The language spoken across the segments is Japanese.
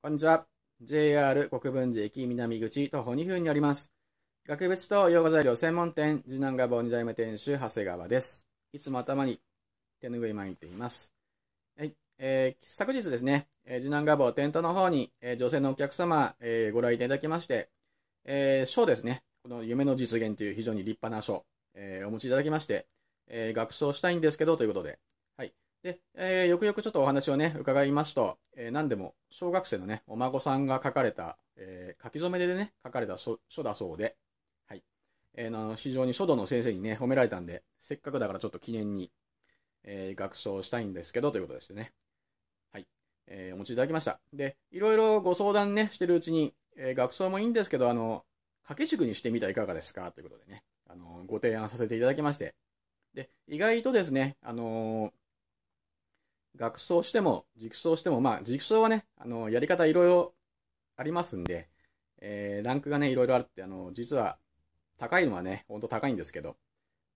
こんにちは。JR 国分寺駅南口徒歩2分にあります。額縁と洋画材料専門店、次男画房2代目店主、長谷川です。いつも頭に手ぬぐい巻いています。はい。えー、昨日ですね、えー、次男が棒店頭の方に、えー、女性のお客様、えー、ご来店いただきまして、えー、賞ですね。この夢の実現という非常に立派な賞、えー、お持ちいただきまして、えー、学装したいんですけどということで、で、えー、よくよくちょっとお話をね、伺いますと、えー、何でも小学生のね、お孫さんが書かれた、えー、書き初めでね、書かれた書だそうで、はい。えー、の非常に書道の先生にね、褒められたんで、せっかくだからちょっと記念に、えー、学奏したいんですけど、ということですね。はい。えー、お持ちいただきました。で、いろいろご相談ね、してるうちに、えー、学奏もいいんですけど、あの、掛け軸にしてみたらいかがですかということでね、あの、ご提案させていただきまして。で、意外とですね、あの学装しても、熟装しても、まあ、熟装はね、あの、やり方いろいろありますんで、えー、ランクがね、いろいろあるって、あの、実は、高いのはね、ほんと高いんですけど、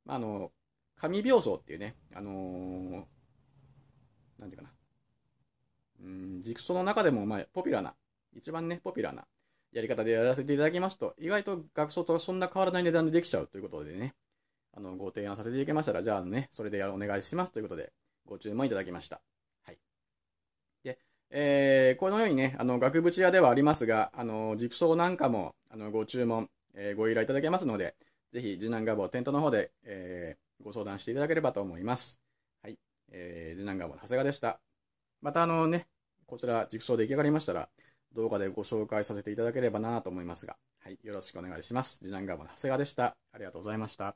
まあ、あの、紙病装っていうね、あのー、なんていうかな、うん、熟装の中でも、まあ、ポピュラーな、一番ね、ポピュラーなやり方でやらせていただきますと、意外と学装とそんな変わらない値段でできちゃうということでね、あの、ご提案させていただきましたら、じゃあね、それでお願いしますということで、ご注文いただきました。えー、このようにね、あの、額縁屋ではありますが、あの、ジプなんかも、あの、ご注文、えー、ご依頼いただけますので、ぜひ、次男ガボ店頭の方で、えー、ご相談していただければと思います。はい。えー、次男ガの長谷川でした。またあのね、こちら、熟装出来上がりましたら、動画でご紹介させていただければなと思いますが、はい。よろしくお願いします。次男ガの長谷川でした。ありがとうございました。